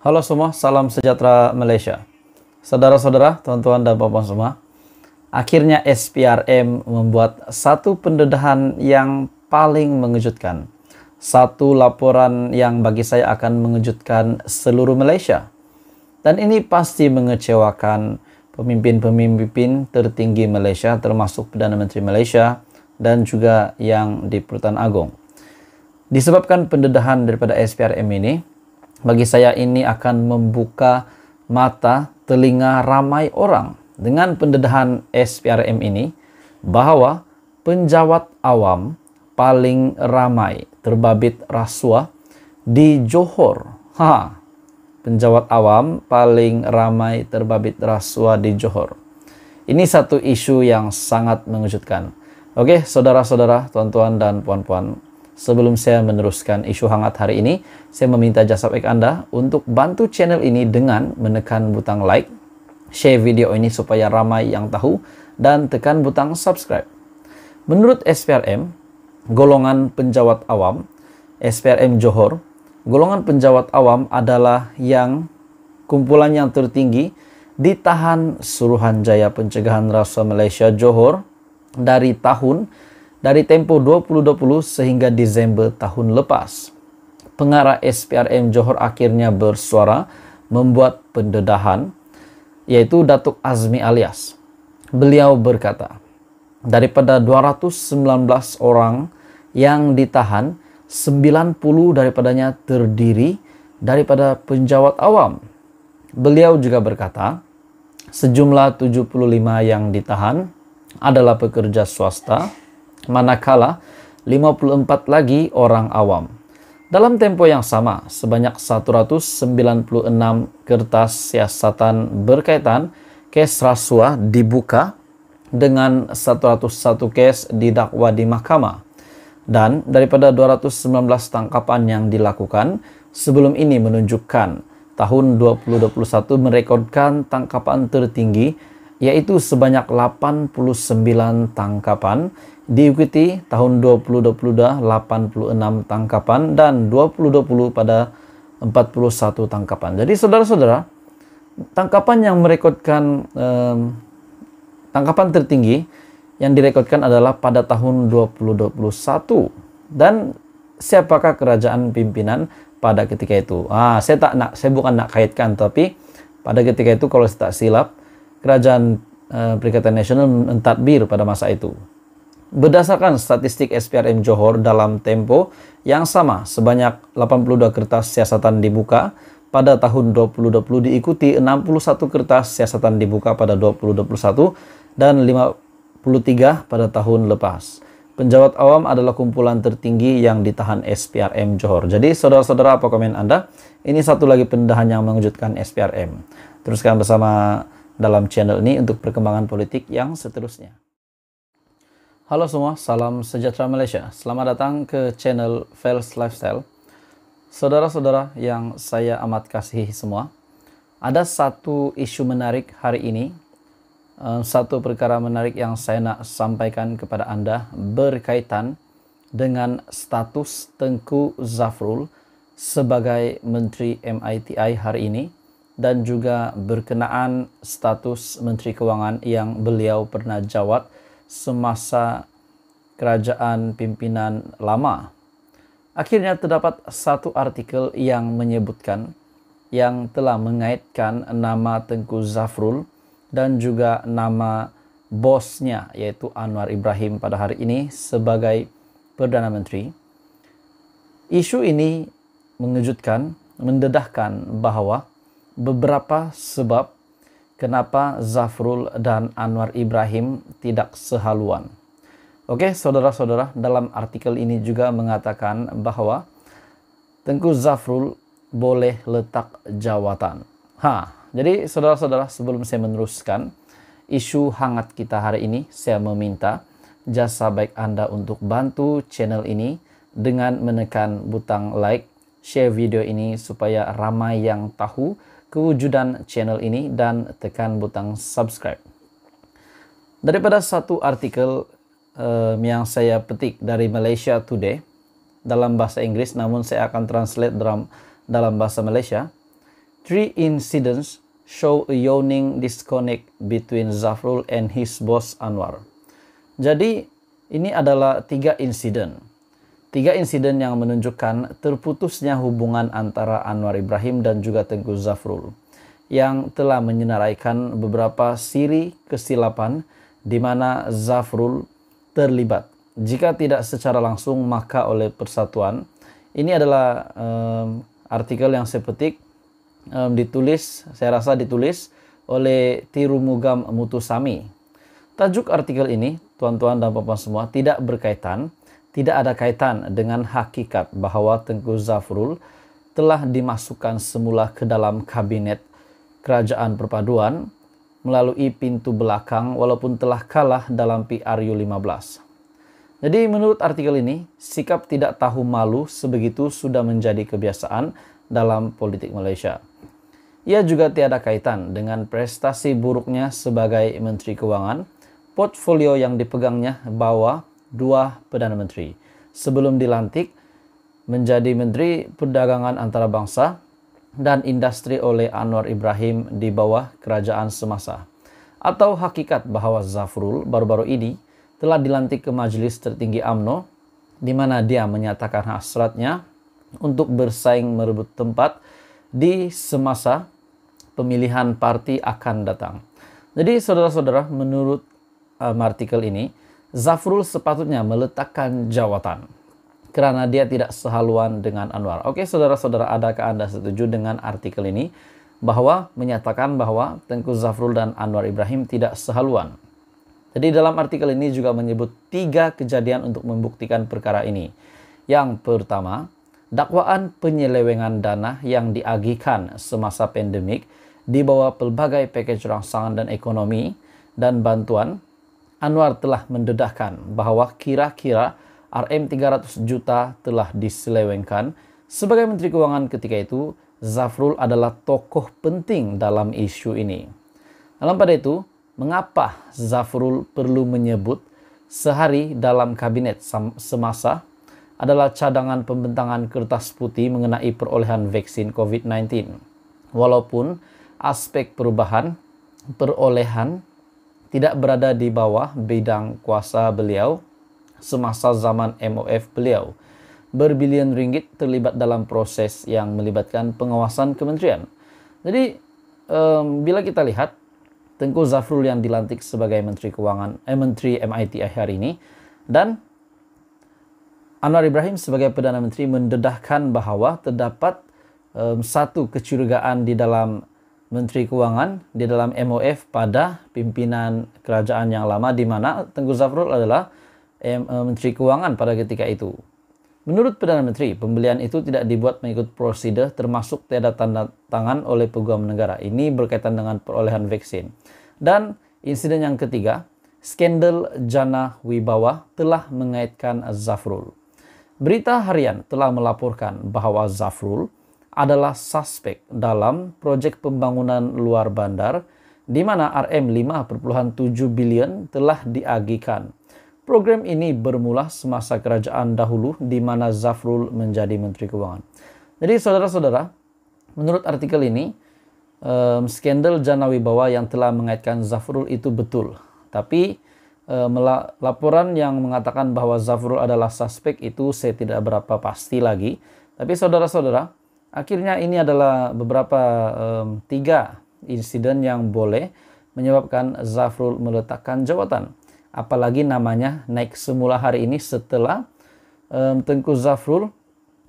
Halo semua, salam sejahtera Malaysia. Saudara-saudara, tuan-tuan dan puan semua, akhirnya SPRM membuat satu pendedahan yang paling mengejutkan. Satu laporan yang bagi saya akan mengejutkan seluruh Malaysia. Dan ini pasti mengecewakan pemimpin-pemimpin tertinggi Malaysia termasuk Perdana Menteri Malaysia dan juga yang di Pertuan Agong. Disebabkan pendedahan daripada SPRM ini, bagi saya ini akan membuka mata, telinga ramai orang dengan pendedahan SPRM ini bahwa penjawat awam paling ramai terbabit rasuah di Johor. Ha, penjawat awam paling ramai terbabit rasuah di Johor. Ini satu isu yang sangat mengejutkan. Oke, saudara-saudara, tuan-tuan dan puan-puan, Sebelum saya meneruskan isu hangat hari ini, saya meminta jasa baik Anda untuk bantu channel ini dengan menekan butang like, share video ini supaya ramai yang tahu, dan tekan butang subscribe. Menurut SPRM, golongan penjawat awam, SPRM Johor, golongan penjawat awam adalah yang kumpulan yang tertinggi ditahan Suruhanjaya Pencegahan Rasuah Malaysia Johor dari tahun dari tempo 2020 sehingga Desember tahun lepas. Pengarah SPRM Johor akhirnya bersuara membuat pendedahan yaitu Datuk Azmi alias. Beliau berkata, daripada 219 orang yang ditahan, 90 daripadanya terdiri daripada penjawat awam. Beliau juga berkata, sejumlah 75 yang ditahan adalah pekerja swasta, manakala 54 lagi orang awam. Dalam tempo yang sama, sebanyak 196 kertas siasatan berkaitan kes rasuah dibuka dengan 101 kes didakwa di mahkamah. Dan daripada 219 tangkapan yang dilakukan, sebelum ini menunjukkan tahun 2021 merekodkan tangkapan tertinggi yaitu sebanyak 89 tangkapan diikuti tahun 2020 86 tangkapan dan 2020 pada 41 tangkapan. Jadi saudara-saudara, tangkapan yang merekodkan eh, tangkapan tertinggi yang direkodkan adalah pada tahun 2021 dan siapakah kerajaan pimpinan pada ketika itu. Ah, saya tak nak saya bukan nak kaitkan tapi pada ketika itu kalau saya tak silap kerajaan eh, Perikatan Nasional mentadbir pada masa itu. Berdasarkan statistik SPRM Johor dalam tempo yang sama sebanyak 82 kertas siasatan dibuka pada tahun 2020 diikuti 61 kertas siasatan dibuka pada 2021 dan 53 pada tahun lepas. Penjawat awam adalah kumpulan tertinggi yang ditahan SPRM Johor. Jadi saudara-saudara apa komen Anda? Ini satu lagi pendahan yang mengejutkan SPRM. Teruskan bersama dalam channel ini untuk perkembangan politik yang seterusnya. Halo semua, salam sejahtera Malaysia. Selamat datang ke channel Fels Lifestyle. Saudara-saudara yang saya amat kasihi semua, ada satu isu menarik hari ini, eh, satu perkara menarik yang saya nak sampaikan kepada Anda berkaitan dengan status Tengku Zafrul sebagai Menteri MITI hari ini dan juga berkenaan status Menteri Keuangan yang beliau pernah jawab semasa kerajaan pimpinan lama. Akhirnya terdapat satu artikel yang menyebutkan yang telah mengaitkan nama Tengku Zafrul dan juga nama bosnya yaitu Anwar Ibrahim pada hari ini sebagai Perdana Menteri. Isu ini mengejutkan, mendedahkan bahwa beberapa sebab kenapa Zafrul dan Anwar Ibrahim tidak sehaluan. Oke, saudara-saudara, dalam artikel ini juga mengatakan bahwa Tengku Zafrul boleh letak jawatan. Ha, jadi saudara-saudara, sebelum saya meneruskan isu hangat kita hari ini, saya meminta jasa baik Anda untuk bantu channel ini dengan menekan butang like, share video ini supaya ramai yang tahu kewujudan channel ini dan tekan butang subscribe. Daripada satu artikel um, yang saya petik dari Malaysia Today dalam bahasa Inggris namun saya akan translate dalam dalam bahasa Malaysia. Three incidents show a yawning disconnect between Zafrul and his boss Anwar. Jadi ini adalah tiga insiden Tiga insiden yang menunjukkan terputusnya hubungan antara Anwar Ibrahim dan juga Tengku Zafrul yang telah menyenaraikan beberapa siri kesilapan di mana Zafrul terlibat. Jika tidak secara langsung maka oleh persatuan. Ini adalah um, artikel yang saya petik um, ditulis, saya rasa ditulis oleh Tirumugam Mutusami. Tajuk artikel ini, tuan-tuan dan papa semua, tidak berkaitan tidak ada kaitan dengan hakikat bahwa Tengku Zafrul telah dimasukkan semula ke dalam kabinet kerajaan perpaduan melalui pintu belakang walaupun telah kalah dalam PRU 15. Jadi menurut artikel ini, sikap tidak tahu malu sebegitu sudah menjadi kebiasaan dalam politik Malaysia. Ia juga tiada kaitan dengan prestasi buruknya sebagai Menteri Keuangan, portfolio yang dipegangnya bahwa dua Perdana Menteri. Sebelum dilantik menjadi Menteri Perdagangan Antara Bangsa dan Industri oleh Anwar Ibrahim di bawah kerajaan semasa. Atau hakikat bahwa Zafrul baru-baru ini telah dilantik ke majelis tertinggi AMNO di mana dia menyatakan hasratnya untuk bersaing merebut tempat di semasa pemilihan parti akan datang. Jadi saudara-saudara, menurut um, artikel ini, Zafrul sepatutnya meletakkan jawatan karena dia tidak sehaluan dengan Anwar. Oke, saudara-saudara, adakah Anda setuju dengan artikel ini bahwa menyatakan bahwa Tengku Zafrul dan Anwar Ibrahim tidak sehaluan? Jadi dalam artikel ini juga menyebut tiga kejadian untuk membuktikan perkara ini. Yang pertama, dakwaan penyelewengan dana yang diagihkan semasa pandemik di bawah pelbagai package rangsangan dan ekonomi dan bantuan Anwar telah mendedahkan bahwa kira-kira RM 300 juta telah diselewengkan. Sebagai Menteri Keuangan ketika itu, Zafrul adalah tokoh penting dalam isu ini. Dalam pada itu, mengapa Zafrul perlu menyebut sehari dalam kabinet semasa adalah cadangan pembentangan kertas putih mengenai perolehan vaksin COVID-19. Walaupun aspek perubahan, perolehan, tidak berada di bawah bidang kuasa beliau semasa zaman MOF beliau. Berbilion ringgit terlibat dalam proses yang melibatkan pengawasan kementerian. Jadi um, bila kita lihat Tengku Zafrul yang dilantik sebagai Menteri Keuangan, eh, Menteri MIT hari ini, dan Anwar Ibrahim sebagai Perdana Menteri mendedahkan bahawa terdapat um, satu kecurigaan di dalam Menteri Keuangan di dalam MOF pada pimpinan kerajaan yang lama di mana Tengku Zafrul adalah eh, Menteri Keuangan pada ketika itu. Menurut Perdana Menteri, pembelian itu tidak dibuat mengikut prosedur termasuk tiada tanda tangan oleh peguam negara. Ini berkaitan dengan perolehan vaksin. Dan insiden yang ketiga, skandal Jana Wibawa telah mengaitkan Zafrul. Berita harian telah melaporkan bahwa Zafrul adalah suspek dalam proyek pembangunan luar bandar di mana RM 5,7 bilion telah diagihkan. Program ini bermula semasa kerajaan dahulu di mana Zafrul menjadi Menteri Keuangan. Jadi saudara-saudara, menurut artikel ini, um, skandal Jana Wibawa yang telah mengaitkan Zafrul itu betul. Tapi um, laporan yang mengatakan bahwa Zafrul adalah suspek itu saya tidak berapa pasti lagi. Tapi saudara-saudara, Akhirnya ini adalah beberapa um, tiga insiden yang boleh menyebabkan Zafrul meletakkan jawatan. Apalagi namanya naik semula hari ini setelah um, Tengku Zafrul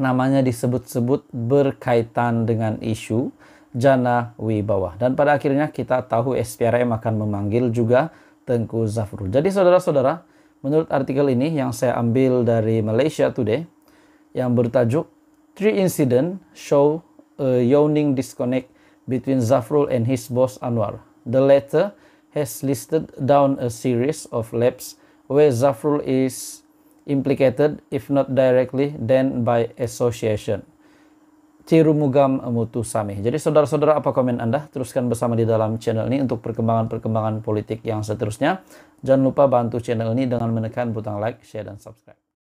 namanya disebut-sebut berkaitan dengan isu jana wibawa. Dan pada akhirnya kita tahu SPRM akan memanggil juga Tengku Zafrul. Jadi saudara-saudara, menurut artikel ini yang saya ambil dari Malaysia Today yang bertajuk Three incidents show a yawning disconnect between Zafrul and his boss Anwar. The latter has listed down a series of laps where Zafrul is implicated, if not directly, then by association. Mutu Mutusami. Jadi saudara-saudara apa komen Anda? Teruskan bersama di dalam channel ini untuk perkembangan-perkembangan politik yang seterusnya. Jangan lupa bantu channel ini dengan menekan butang like, share, dan subscribe.